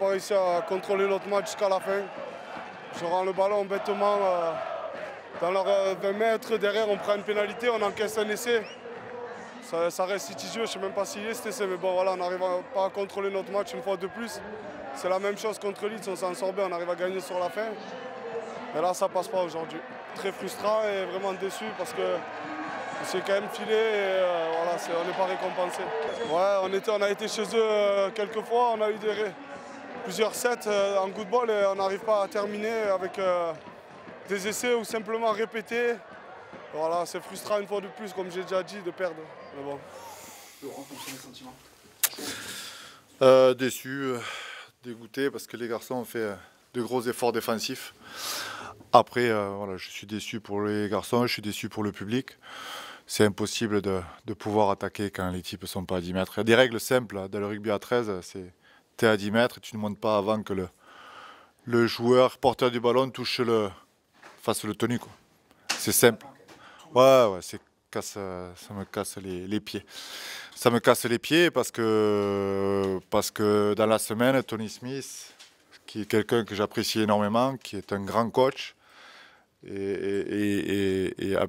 pas réussi à contrôler notre match jusqu'à la fin. Je rends le ballon bêtement euh, dans leurs 20 euh, mètres. Derrière, on prend une pénalité, on encaisse un essai. Ça, reste litigieux, je ne sais même pas s'il est cet essai, mais bon voilà, on n'arrive pas à contrôler notre match une fois de plus. C'est la même chose contre Leeds, on s'en sort on arrive à gagner sur la fin. Mais là, ça passe pas aujourd'hui. Très frustrant et vraiment déçu parce que c'est quand même filé et euh, voilà, on n'est pas récompensé. Ouais, on, a été chez eux quelques fois, on a eu des, plusieurs sets euh, en good ball et on n'arrive pas à terminer avec euh, des essais ou simplement répéter. Voilà, c'est frustrant une fois de plus, comme j'ai déjà dit, de perdre. bon. Euh, déçu, dégoûté, parce que les garçons ont fait de gros efforts défensifs. Après, voilà, je suis déçu pour les garçons, je suis déçu pour le public. C'est impossible de, pouvoir attaquer quand les types ne sont pas à 10 mètres. Il y a des règles simples. Hein, dans le rugby à 13, c'est à 10 mètres, tu ne montes pas avant que le, le joueur porteur du ballon touche le, fasse le tenu. C'est simple. Ouais, ouais, c'est casse, ça me casse les, les, pieds. Ça me casse les pieds parce que, parce que dans la semaine, Tony Smith, qui est quelqu'un que j'apprécie énormément, qui est un grand coach, et, a,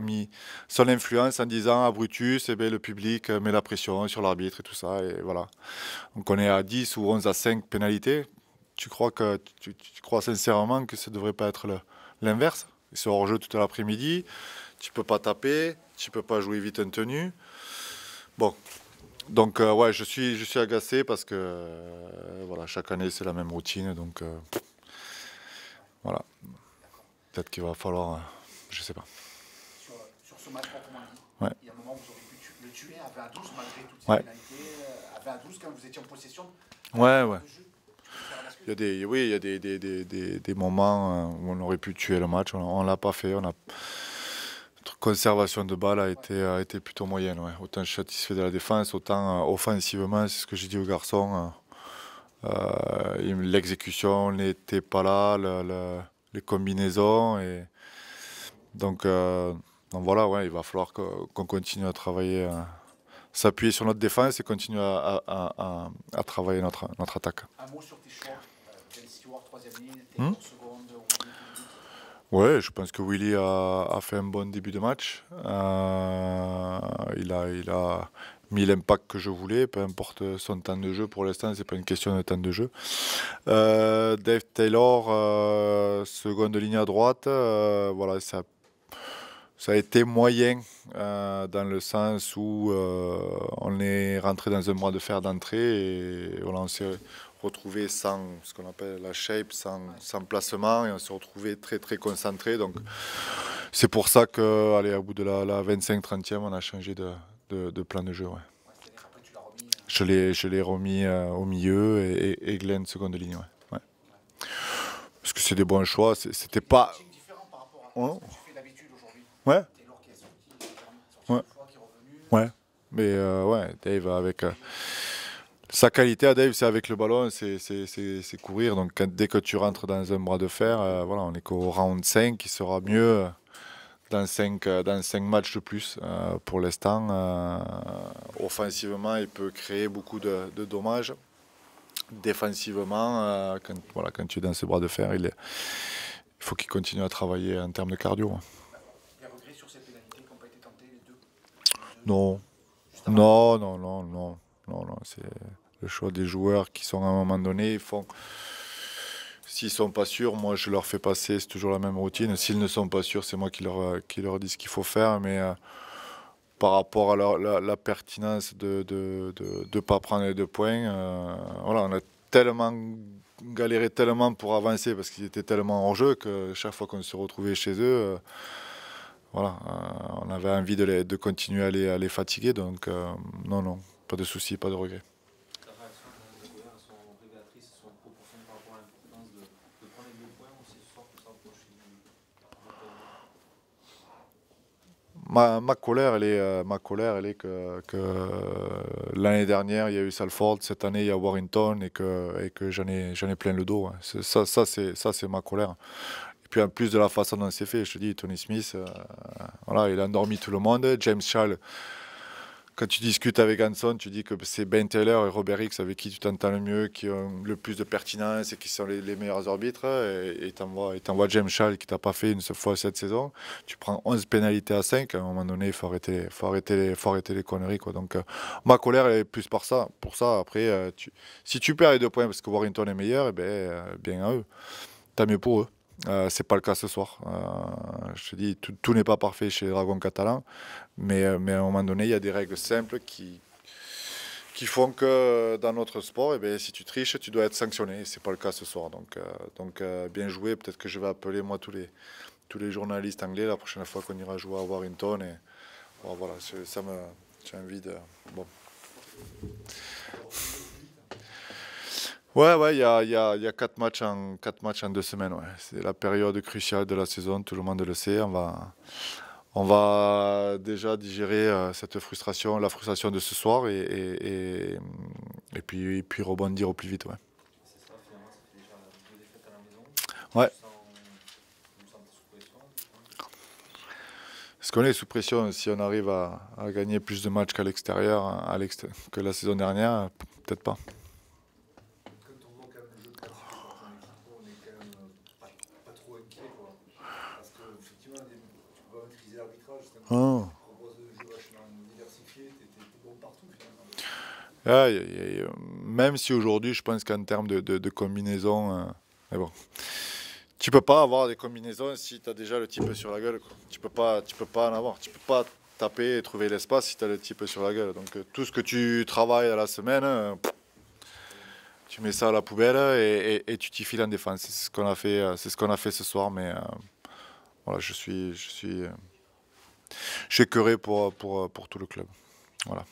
mis, son influence en disant à Brutus, eh ben, le public met la pression sur l'arbitre et tout ça. Et voilà. Donc on est à 10 ou 11 à 5 pénalités. Tu crois, que, tu, crois sincèrement que ça ne devrait pas être l'inverse c'est hors jeu tout l'après-midi, tu peux pas taper, tu ne peux pas jouer vite en tenue Bon, donc euh, ouais, je suis, je suis agacé parce que euh, voilà, chaque année c'est la même routine, donc euh, voilà peut-être qu'il va falloir, euh, je sais pas. Sur, sur ce match là Mali, il y a un moment où vous auriez pu le tuer à 20 à 12 malgré toutes ces ouais. pénalités, euh, à 20 à 12 quand vous étiez en possession. Ouais, ouais. Il y a des, oui, il y a des, des, des, des, moments euh, où on aurait pu tuer le match, on ne l'a pas fait. On a... Notre conservation de balle a été, a été plutôt moyenne. Ouais. Autant je suis satisfait de la défense, autant offensivement, c'est ce que j'ai dit aux garçons. Euh, L'exécution n'était pas là. Le, le les combinaisons. Et donc, euh, voilà, il va falloir qu'on continue à travailler, euh, s'appuyer sur notre défense et continuer à, travailler notre, notre, attaque. Un je pense que Willy a, fait un bon début de match. Euh, il, a, il, a, mis l'impact que je voulais, peu importe son temps de jeu, pour l'instant, c'est pas une question de temps de jeu. Euh, Dave Taylor, euh, seconde ligne à droite, euh, voilà, ça, ça a été moyen dans le sens où on est rentré dans un mois de fer d'entrée et on s'est retrouvé sans ce qu'on appelle la shape, sans, placement et on s'est retrouvé très très concentré. Donc c'est pour ça qu'à bout de la, la 25-30e, on a changé de, de, de plein de jeux. Ouais. Je l'ai, je remis euh, au milieu et, et, Glenn seconde ligne. Ouais. Parce que c'est des bons choix. C'était pas. Ouais. Ouais. Ouais. Mais euh, ouais, Dave avec. Euh, sa qualité à Dave, c'est avec le ballon, c'est courir. Donc dès que tu rentres dans un bras de fer, voilà, on est qu'au round 5, il sera mieux dans 5 dans cinq matchs de plus euh, pour l'instant. Euh, offensivement, il peut créer beaucoup de, dommages. Défensivement, euh, quand, voilà, quand tu es dans ses bras de fer, il, faut qu'il continue à travailler en termes de cardio. Des sur cette pénalité pas été les deux, Non. Non, non, non, non, non, non. C'est le choix des joueurs qui sont à un moment donné, font. S'ils sont pas sûrs, moi je leur fais passer, c'est toujours la même routine. S'ils ne sont pas sûrs, c'est moi qui leur, euh, qui leur dis ce qu'il faut faire. Mais euh, par rapport à la, pertinence de ne de, de, pas prendre les deux points, euh, voilà, on a tellement galéré tellement pour avancer parce qu'ils étaient tellement en jeu que chaque fois qu'on se retrouvait chez eux, voilà, on avait envie de, de continuer à les, à les fatiguer. Donc non, non, pas de soucis, pas de regrets. ma, colère, elle est, euh, ma colère, elle est que, euh, l'année dernière, il y a eu Salford, cette année, il y a Warrington et que, et que j'en ai, j'en ai plein le dos. Hein. Ça, ça, c'est ma colère. Et puis en plus de la façon dont c'est fait, je te dis, Tony Smith, euh, voilà, il a endormi tout le monde. James Charles quand tu discutes avec Hanson, tu dis que c'est Ben Taylor et Robert Hicks avec qui tu t'entends le mieux, qui ont le plus de pertinence et qui sont les, meilleurs arbitres. Et t'envoies James Schall qui t'a pas fait une seule fois cette saison. Tu prends 11 pénalités à 5. À un moment donné, il faut arrêter, faut arrêter, les, faut arrêter les conneries. Quoi. Donc, euh, ma colère est plus par ça. Pour ça, après, euh, si tu perds les deux points parce que Warrington est meilleur, et eh bien, euh, bien à eux. T'as mieux pour eux. Ce euh, c'est pas le cas ce soir. Euh, je te dis, tout, n'est pas parfait chez dragon catalan mais, euh, mais à un moment donné, il y a des règles simples qui, qui font que dans notre sport, et eh bien, si tu triches, tu dois être sanctionné. Ce n'est pas le cas ce soir. Donc, donc bien joué. Peut-être que je vais appeler moi tous les, tous les journalistes anglais la prochaine fois qu'on ira jouer à Warrington. Et, voilà, ça me, j'ai envie de. Bon. Ouais, ouais, il y a, y, quatre, matchs en, quatre matchs en deux semaines. C'est la période cruciale de la saison, tout le monde le sait. On va, on va déjà digérer euh, cette frustration, la frustration de ce soir, et, et, puis, puis rebondir au plus vite. Ouais. C'est ça, finalement, à la maison. qu'on est sous pression, si on arrive à, à gagner plus de matchs qu'à l'extérieur, hein, que la saison dernière, peut-être pas. Ah. même si aujourd'hui, je pense qu'en termes de, de, combinaison, euh, bon, tu peux pas avoir des combinaisons si tu as déjà le type sur la gueule. Tu peux pas, tu peux pas en avoir. Tu peux pas taper et trouver l'espace si tu as le type sur la gueule. Donc euh, tout ce que tu travailles à la semaine, euh, tu mets ça à la poubelle et, et tu t'y files en défense. C'est ce qu'on a fait, c'est ce qu'on a fait ce soir. Mais voilà, je suis, je suis. J'ai pour, pour, pour tout le club. Voilà.